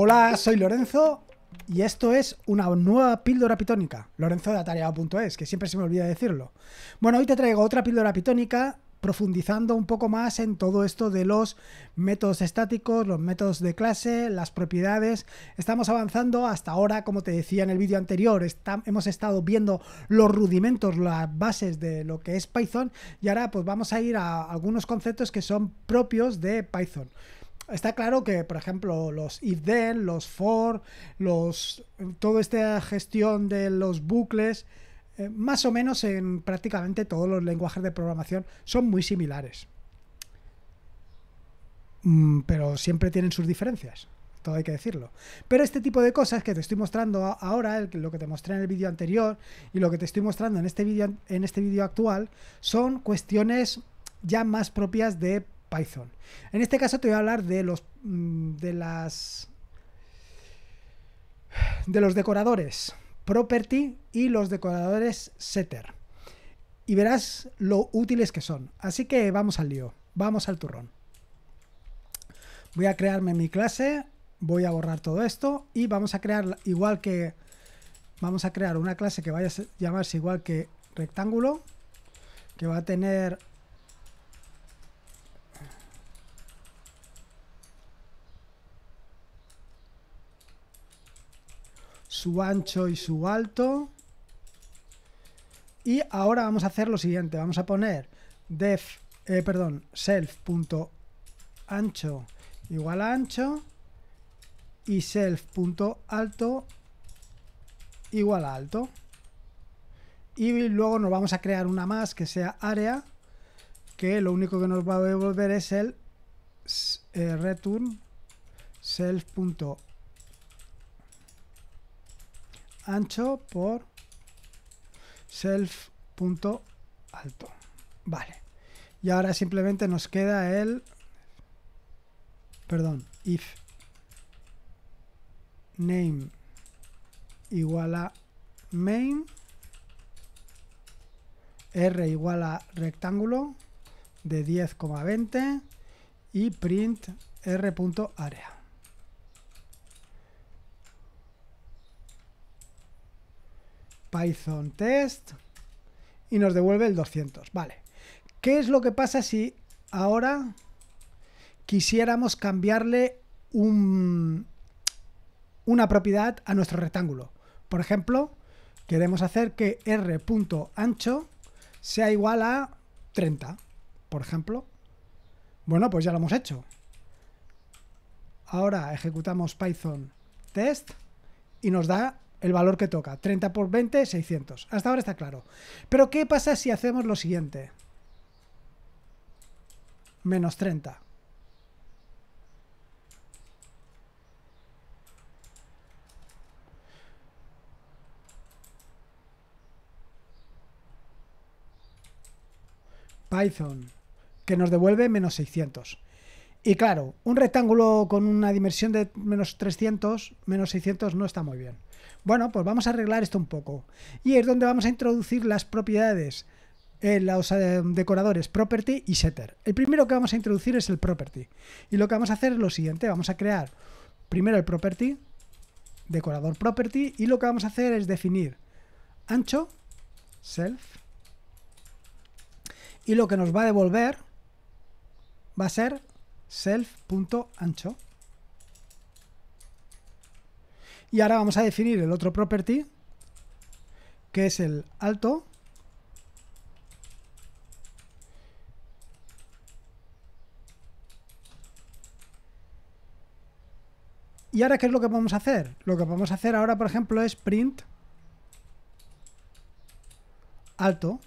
Hola, soy Lorenzo y esto es una nueva píldora pitónica. Lorenzo de Atariado.es, que siempre se me olvida decirlo. Bueno, hoy te traigo otra píldora pitónica profundizando un poco más en todo esto de los métodos estáticos, los métodos de clase, las propiedades. Estamos avanzando hasta ahora, como te decía en el vídeo anterior, hemos estado viendo los rudimentos, las bases de lo que es Python y ahora pues vamos a ir a algunos conceptos que son propios de Python está claro que, por ejemplo, los if then, los for, los toda esta gestión de los bucles, eh, más o menos en prácticamente todos los lenguajes de programación son muy similares. Mm, pero siempre tienen sus diferencias. Todo hay que decirlo. Pero este tipo de cosas que te estoy mostrando ahora, lo que te mostré en el vídeo anterior y lo que te estoy mostrando en este vídeo en este vídeo actual, son cuestiones ya más propias de Python. En este caso te voy a hablar de los mm, de las de los decoradores property y los decoradores setter. Y verás lo útiles que son. Así que vamos al lío, vamos al turrón. Voy a crearme mi clase, voy a borrar todo esto y vamos a crear igual que vamos a crear una clase que vaya a llamarse igual que rectángulo que va a tener ancho y su alto. Y ahora vamos a hacer lo siguiente, vamos a poner def, eh, self punto self.ancho igual a ancho y self.alto igual a alto. Y luego nos vamos a crear una más que sea área, que lo único que nos va a devolver es el eh, return self.alto ancho por self.alto, Vale. Y ahora simplemente nos queda el... Perdón, if name igual a main, r igual a rectángulo de 10,20 y print r.area. Python test y nos devuelve el 200. Vale. ¿Qué es lo que pasa si ahora quisiéramos cambiarle un, una propiedad a nuestro rectángulo? Por ejemplo, queremos hacer que r.ancho sea igual a 30, por ejemplo. Bueno, pues ya lo hemos hecho. Ahora ejecutamos Python test y nos da el valor que toca. 30 por 20, 600. Hasta ahora está claro. Pero ¿qué pasa si hacemos lo siguiente? Menos 30. Python, que nos devuelve menos 600. Y claro, un rectángulo con una dimensión de menos 300, menos 600 no está muy bien. Bueno, pues vamos a arreglar esto un poco. Y es donde vamos a introducir las propiedades, en eh, los eh, decoradores property y setter. El primero que vamos a introducir es el property. Y lo que vamos a hacer es lo siguiente, vamos a crear primero el property, decorador property, y lo que vamos a hacer es definir ancho, self, y lo que nos va a devolver va a ser self.ancho. Y ahora vamos a definir el otro property, que es el alto. Y ahora, ¿qué es lo que vamos a hacer? Lo que vamos a hacer ahora, por ejemplo, es print alto.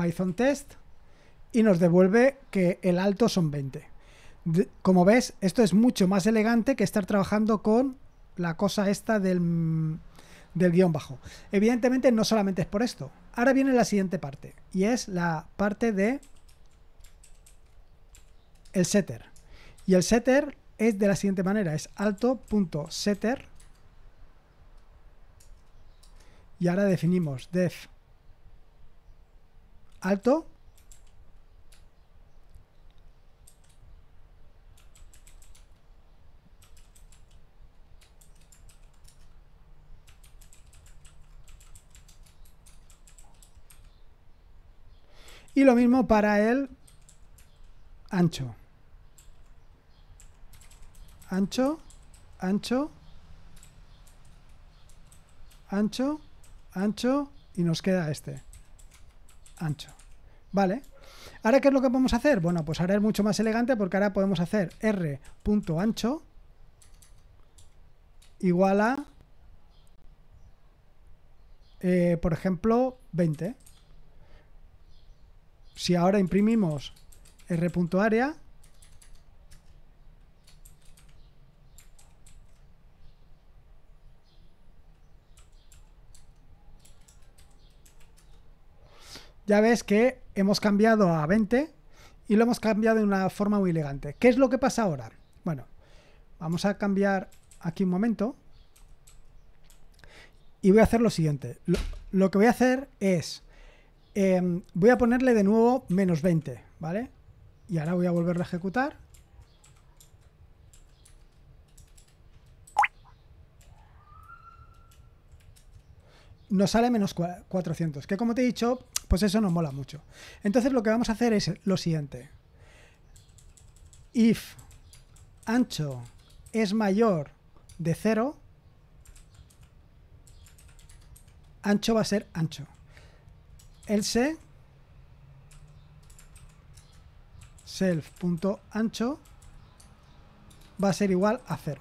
Python test y nos devuelve que el alto son 20. Como ves, esto es mucho más elegante que estar trabajando con la cosa esta del, mm, del guión bajo. Evidentemente no solamente es por esto. Ahora viene la siguiente parte y es la parte de el setter. Y el setter es de la siguiente manera, es alto.setter y ahora definimos def alto. Y lo mismo para el ancho. Ancho, ancho, ancho, ancho y nos queda este ancho. ¿Vale? Ahora, ¿qué es lo que podemos hacer? Bueno, pues ahora es mucho más elegante porque ahora podemos hacer r.ancho igual a, eh, por ejemplo, 20. Si ahora imprimimos r.area ya ves que hemos cambiado a 20 y lo hemos cambiado de una forma muy elegante. ¿Qué es lo que pasa ahora? Bueno, vamos a cambiar aquí un momento y voy a hacer lo siguiente. Lo, que voy a hacer es, em, voy a ponerle de nuevo menos 20, ¿vale? Y ahora voy a volverlo a ejecutar. Nos sale menos 400, que como te he dicho, pues eso nos mola mucho. Entonces lo que vamos a hacer es lo siguiente. If ancho es mayor de 0, ancho va a ser ancho. Else self.ancho va a ser igual a 0.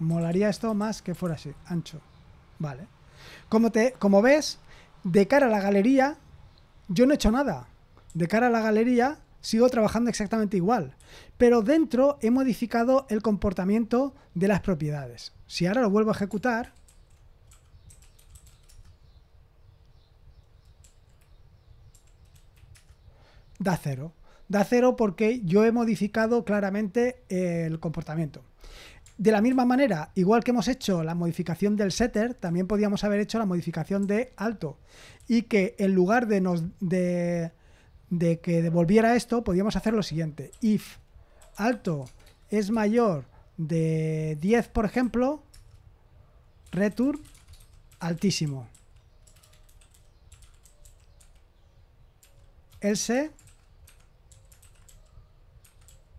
Molaría esto más que fuera así, ancho. Vale. Como, te, como ves, de cara a la galería yo no he hecho nada. De cara a la galería, sigo trabajando exactamente igual. Pero dentro he modificado el comportamiento de las propiedades. Si ahora lo vuelvo a ejecutar, da cero. Da cero porque yo he modificado claramente el comportamiento. De la misma manera, igual que hemos hecho la modificación del setter, también podíamos haber hecho la modificación de alto. Y que en lugar de, de, que devolviera esto, podíamos hacer lo siguiente. If alto es mayor de 10, por ejemplo, return altísimo. Else.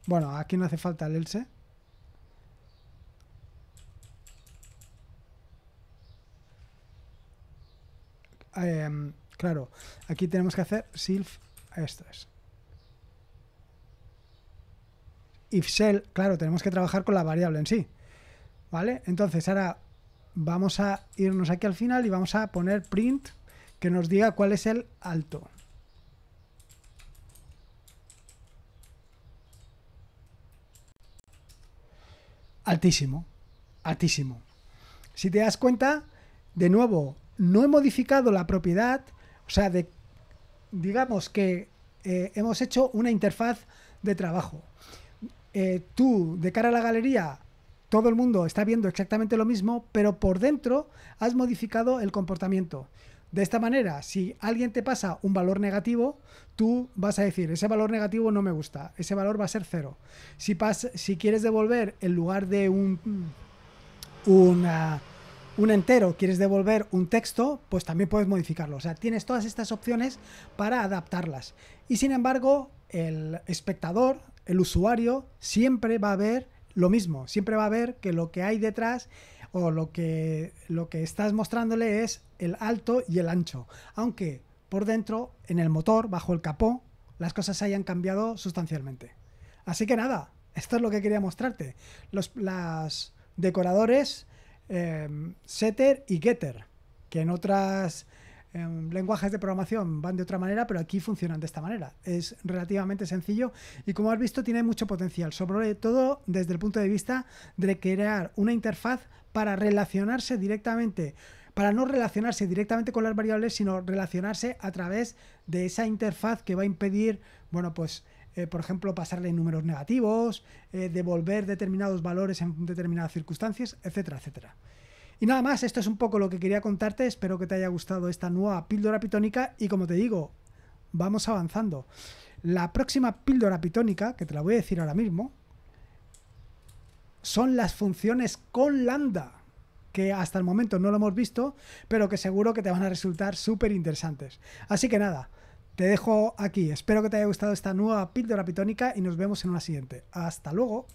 Bueno, aquí no hace falta el else. Em, claro, aquí tenemos que hacer self esto es. If shell, claro, tenemos que trabajar con la variable en sí. ¿Vale? Entonces ahora vamos a irnos aquí al final y vamos a poner print que nos diga cuál es el alto. Altísimo, altísimo. Si te das cuenta, de nuevo, no he modificado la propiedad, o sea, de, digamos que eh, hemos hecho una interfaz de trabajo. Eh, tú, de cara a la galería, todo el mundo está viendo exactamente lo mismo, pero por dentro has modificado el comportamiento. De esta manera, si alguien te pasa un valor negativo, tú vas a decir, ese valor negativo no me gusta, ese valor va a ser cero. Si, pas si quieres devolver en lugar de un, una, un entero, quieres devolver un texto, pues también puedes modificarlo. O sea, tienes todas estas opciones para adaptarlas. Y sin embargo, el espectador, el usuario, siempre va a ver lo mismo. Siempre va a ver que lo que hay detrás o lo que, lo que estás mostrándole es el alto y el ancho. Aunque por dentro, en el motor, bajo el capó, las cosas hayan cambiado sustancialmente. Así que nada, esto es lo que quería mostrarte. Los las decoradores Em, setter y getter, que en otras em, lenguajes de programación van de otra manera, pero aquí funcionan de esta manera. Es relativamente sencillo y como has visto tiene mucho potencial, sobre todo desde el punto de vista de crear una interfaz para relacionarse directamente, para no relacionarse directamente con las variables, sino relacionarse a través de esa interfaz que va a impedir, bueno, pues eh, por ejemplo, pasarle números negativos, eh, devolver determinados valores en determinadas circunstancias, etcétera, etcétera. Y nada más, esto es un poco lo que quería contarte, espero que te haya gustado esta nueva píldora pitónica y como te digo, vamos avanzando. La próxima píldora pitónica, que te la voy a decir ahora mismo, son las funciones con lambda que hasta el momento no lo hemos visto, pero que seguro que te van a resultar súper interesantes. Así que nada, te dejo aquí. Espero que te haya gustado esta nueva píldora pitónica y nos vemos en una siguiente. Hasta luego.